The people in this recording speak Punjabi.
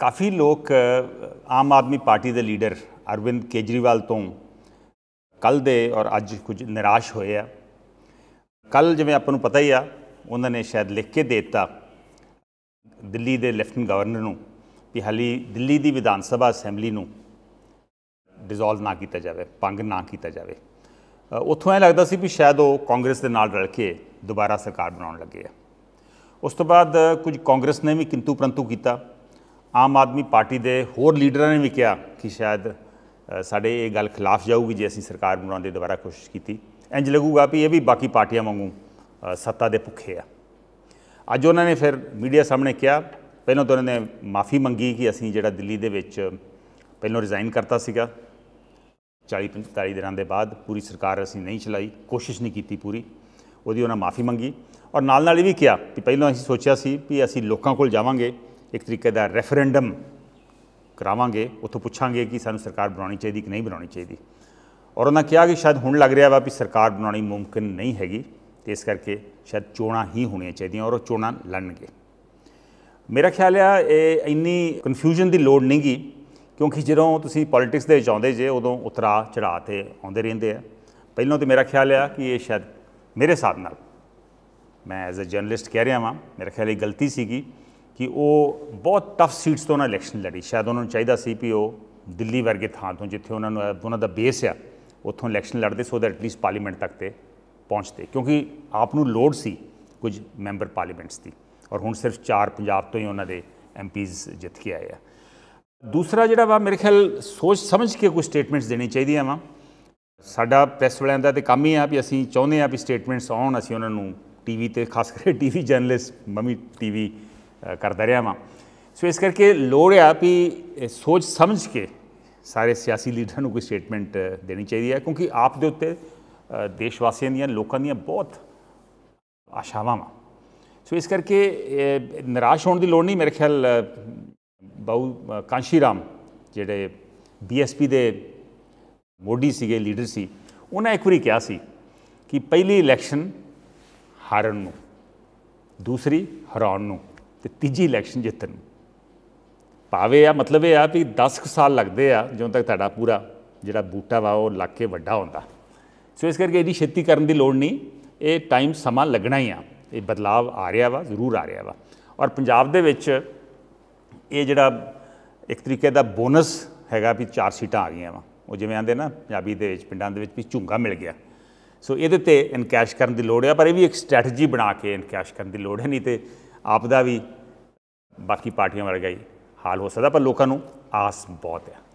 ਕਾਫੀ ਲੋਕ ਆਮ ਆਦਮੀ ਪਾਰਟੀ ਦੇ ਲੀਡਰ ਅਰਵਿੰਦ ਕੇਜਰੀਵਾਲ ਤੋਂ ਕੱਲ ਦੇ ਔਰ ਅੱਜ ਕੁਝ ਨਿਰਾਸ਼ ਹੋਏ ਆ ਕੱਲ ਜਿਵੇਂ ਆਪਾਂ ਨੂੰ ਪਤਾ ਹੀ ਆ ਉਹਨਾਂ ਨੇ ਸ਼ਾਇਦ ਲਿਖ ਕੇ ਦਿੱਤਾ ਦਿੱਲੀ ਦੇ ਲੈਫਟਨ ਗਵਰਨਰ ਨੂੰ ਕਿ ਹਾਲੀ ਦਿੱਲੀ ਦੀ ਵਿਧਾਨ ਸਭਾ ਅਸੈਂਬਲੀ ਨੂੰ ਡਿਸੋਲਵ ਨਾ ਕੀਤਾ ਜਾਵੇ ਪੰਗ ਨਾ ਕੀਤਾ ਜਾਵੇ ਉੱਥੋਂ ਇਹ ਲੱਗਦਾ ਸੀ ਵੀ ਸ਼ਾਇਦ ਉਹ ਕਾਂਗਰਸ ਦੇ ਨਾਲ ਰਲ ਕੇ ਦੁਬਾਰਾ ਸਰਕਾਰ ਬਣਾਉਣ ਲੱਗੇ ਆ ਉਸ ਤੋਂ ਬਾਅਦ ਕੁਝ ਕਾਂਗਰਸ ਨੇ ਵੀ ਕਿੰਤੂ ਪਰੰਤੂ ਕੀਤਾ ਆਮ ਆਦਮੀ ਪਾਰਟੀ ਦੇ ਹੋਰ ਲੀਡਰਾਂ ਨੇ ਵੀ ਕਿਹਾ ਕਿ ਸ਼ਾਇਦ ਸਾਡੇ ਇਹ ਗੱਲ ਖਿਲਾਫ ਜਾਊਗੀ ਜੇ ਅਸੀਂ ਸਰਕਾਰ ਬਣਾਉਣ ਦੀ ਦੁਬਾਰਾ ਕੋਸ਼ਿਸ਼ ਕੀਤੀ ਇੰਜ ਲੱਗੂਗਾ ਵੀ ਇਹ ਵੀ ਬਾਕੀ ਪਾਰਟੀਆਂ ਵਾਂਗੂ ਸੱਤਾ ਦੇ ਭੁੱਖੇ ਆ ਅੱਜ ਉਹਨਾਂ ਨੇ ਫਿਰ ਮੀਡੀਆ ਸਾਹਮਣੇ ਕਿਹਾ ਪਹਿਲਾਂ ਤਾਂ ਉਹਨਾਂ ਨੇ ਮਾਫੀ ਮੰਗੀ ਕਿ ਅਸੀਂ ਜਿਹੜਾ ਦਿੱਲੀ ਦੇ ਵਿੱਚ ਪਹਿਲਾਂ ਰਿਜ਼ਾਈਨ ਕਰਤਾ ਸੀਗਾ 40 45 ਦਿਨਾਂ ਦੇ ਬਾਅਦ ਪੂਰੀ ਸਰਕਾਰ ਅਸੀਂ ਨਹੀਂ ਚਲਾਈ ਕੋਸ਼ਿਸ਼ ਨਹੀਂ ਕੀਤੀ ਪੂਰੀ ਉਹਦੀ ਉਹਨਾਂ ਮਾਫੀ ਮੰਗੀ ਔਰ ਨਾਲ ਨਾਲ ਇਹ ਵੀ ਕਿਹਾ ਕਿ ਪਹਿਲਾਂ ਅਸੀਂ ਸੋਚਿਆ ਸੀ ਕਿ ਅਸੀਂ ਲੋਕਾਂ ਕੋਲ ਜਾਵਾਂਗੇ ਇੱਕ ਤਰੀਕੇ ਦਾ ਰੈਫਰੈਂਡਮ ਕਰਾਵਾਂਗੇ ਉੱਥੋਂ ਪੁੱਛਾਂਗੇ ਕਿ ਸਾਨੂੰ ਸਰਕਾਰ ਬਣਾਉਣੀ ਚਾਹੀਦੀ ਕਿ ਨਹੀਂ ਬਣਾਉਣੀ ਚਾਹੀਦੀ ਔਰ ਉਹਨਾਂ ਕਿਹਾ ਕਿ ਸ਼ਾਇਦ ਹੁਣ ਲੱਗ ਰਿਹਾ ਵਾ ਕਿ ਸਰਕਾਰ ਬਣਾਉਣੀ ਮੁਮਕਿਨ ਨਹੀਂ ਹੈਗੀ ਤੇ ਇਸ ਕਰਕੇ ਸ਼ਾਇਦ ਚੋਣਾਂ ਹੀ ਹੋਣੀਆਂ ਚਾਹੀਦੀਆਂ ਔਰ ਉਹ ਚੋਣਾਂ ਲੜਨਗੇ ਮੇਰਾ ਖਿਆਲ ਆ ਇਹ ਇੰਨੀ ਕਨਫਿਊਜ਼ਨ ਦੀ ਲੋੜ ਨਹੀਂਗੀ ਕਿਉਂਕਿ ਜਦੋਂ ਤੁਸੀਂ ਪੋਲਿਟਿਕਸ ਦੇ ਵਿੱਚ ਜੇ ਉਦੋਂ ਉਤਰਾ ਚੜਾ ਤੇ ਆਉਂਦੇ ਰਹਿੰਦੇ ਆ ਪਹਿਲਾਂ ਤੇ ਮੇਰਾ ਖਿਆਲ ਆ ਕਿ ਇਹ ਸ਼ਾਇਦ ਮੇਰੇ ਸਾਥ ਨਾਲ ਮੈਂ ਐਜ਼ ਅ ਜਰਨਲਿਸਟ ਕਹਿ ਰਿਹਾ ਹਾਂ ਮੇਰਾ ਖਿਆਲ ਇਹ ਗਲਤੀ ਸੀਗੀ ਕਿ ਉਹ ਬਹੁਤ ਟਫ ਸੀਟਸ ਤੋਂ ਉਹਨਾਂ ਇਲੈਕਸ਼ਨ ਲੜੀ ਸ਼ਾਇਦ ਉਹਨਾਂ ਨੂੰ ਚਾਹੀਦਾ ਸੀ ਪੀਓ ਉਹ ਦਿੱਲੀ ਵਰਗੇ ਥਾਂ ਤੋਂ ਜਿੱਥੇ ਉਹਨਾਂ ਨੂੰ ਉਹਨਾਂ ਦਾ ਬੇਸ ਆ ਉੱਥੋਂ ਇਲੈਕਸ਼ਨ ਲੜਦੇ ਸੋ ਦੈਟ ਐਟਲੀਸਟ ਪਾਰਲੀਮੈਂਟ ਤੱਕ ਤੇ ਪਹੁੰਚਦੇ ਕਿਉਂਕਿ ਆਪ ਨੂੰ ਲੋੜ ਸੀ ਕੁਝ ਮੈਂਬਰ ਪਾਰਲੀਮੈਂਟਸ ਦੀ ਔਰ ਹੁਣ ਸਿਰਫ 4 ਪੰਜਾਬ ਤੋਂ ਹੀ ਉਹਨਾਂ ਦੇ ਐਮਪੀਜ਼ ਜਿੱਤ ਕੇ ਆਏ ਆ ਦੂਸਰਾ ਜਿਹੜਾ ਵਾ ਮੇਰੇ ਖਿਆਲ ਸੋਚ ਸਮਝ ਕੇ ਕੋਈ ਸਟੇਟਮੈਂਟਸ ਦੇਣੀ ਚਾਹੀਦੀਆਂ ਵਾ ਸਾਡਾ ਪ੍ਰੈਸ ਵਾਲਿਆਂ ਦਾ ਤੇ ਕੰਮ ਹੀ ਆ ਵੀ ਅਸੀਂ ਚਾਹੁੰਦੇ ਆ ਵੀ ਸਟੇਟਮੈਂਟਸ ਆਉਣ ਅਸੀਂ ਉਹਨਾਂ ਨੂੰ ਟੀਵੀ ਤੇ ਖਾਸ ਕਰਕੇ ਟੀਵੀ ਜਰਨਲਿਸਟ ਮਮੀ ਟੀਵੀ ਕਰਦਾ ਰਿਹਾ मां ਸੋ ਇਸ ਕਰਕੇ ਲੋੜ ਆ ਵੀ ਸੋਚ ਸਮਝ ਕੇ ਸਾਰੇ ਸਿਆਸੀ ਲੀਡਰ ਨੂੰ ਕੋਈ ਸਟੇਟਮੈਂਟ ਦੇਣੀ ਚਾਹੀਦੀ ਹੈ ਕਿਉਂਕਿ ਆਪ ਦੇ ਉੱਤੇ ਦੇਸ਼ ਵਾਸੀਆਂ ਦੀਆਂ ਲੋਕਾਂ ਦੀਆਂ ਬਹੁਤ ਆਸ਼ਾਵਾਂ ਵਾ ਸੋ ਇਸ ਕਰਕੇ ਨਿਰਾਸ਼ ਹੋਣ ਦੀ ਲੋੜ ਨਹੀਂ ਮੇਰੇ ਖਿਆਲ ਬਹੁ ਕਾਂਸ਼ੀ ਰਾਮ ਜਿਹੜੇ ਬੀਐਸਪੀ ਦੇ ਮੋਢੀ ਸੀਗੇ ਲੀਡਰ ਸੀ ਉਹਨਾਂ ਇੱਕ ਵਾਰੀ ਕਿਹਾ ਸੀ ਕਿ ਪਹਿਲੀ ਇਲੈਕਸ਼ਨ ਹਾਰਨ ਨੂੰ ਦੂਸਰੀ ਹਰਾਉਣ ਨੂੰ ਤੇ ਤੀਜੀ ਇਲੈਕਸ਼ਨ ਜਿੱਤਣ ਪਾਵੇ ਆ ਮਤਲਬ ਇਹ ਆ ਵੀ 10 ਸਾਲ ਲੱਗਦੇ ਆ ਜਦੋਂ ਤੱਕ ਤੁਹਾਡਾ ਪੂਰਾ ਜਿਹੜਾ ਬੂਟਾ ਵਾ ਉਹ ਲੱਗ ਕੇ ਵੱਡਾ ਹੁੰਦਾ ਸੋ ਇਸ ਕਰਕੇ ਇਹਦੀ ਛੇਤੀ ਕਰਨ ਦੀ ਲੋੜ ਨਹੀਂ ਇਹ ਟਾਈਮ ਸਮਾਂ ਲੱਗਣਾ ਹੀ ਆ ਇਹ ਬਦਲਾਵ ਆ ਰਿਹਾ ਵਾ ਜ਼ਰੂਰ ਆ ਰਿਹਾ ਵਾ ਔਰ ਪੰਜਾਬ ਦੇ ਵਿੱਚ ਇਹ ਜਿਹੜਾ ਇੱਕ ਤਰੀਕੇ ਦਾ ਬੋਨਸ ਹੈਗਾ ਵੀ ਚਾਰ ਸੀਟਾਂ ਆ ਗਈਆਂ ਵਾ ਉਹ ਜਿਵੇਂ ਆਂਦੇ ਨਾ ਪੰਜਾਬੀ ਦੇ ਵਿੱਚ ਪਿੰਡਾਂ ਦੇ ਵਿੱਚ ਵੀ ਝੁੰਗਾ ਮਿਲ ਗਿਆ ਸੋ ਇਹਦੇ ਤੇ ਇਨਕੈਸ਼ ਕਰਨ ਦੀ ਲੋੜ ਆ ਪਰ ਇਹ ਵੀ ਇੱਕ ਸਟ੍ਰੈਟਜੀ ਬਣਾ ਕੇ ਇਨਕੈਸ਼ ਕਰਨ ਦੀ ਲੋੜ ਹੈ ਨਹੀਂ ਤੇ ਆਪਦਾ ਵੀ ਬਾਕੀ ਪਾਰਟੀਆਂ ਵਰਗਾ ਹੀ ਹਾਲ ਹੋ ਸਕਦਾ ਪਰ ਲੋਕਾਂ ਨੂੰ ਆਸ ਬਹੁਤ ਹੈ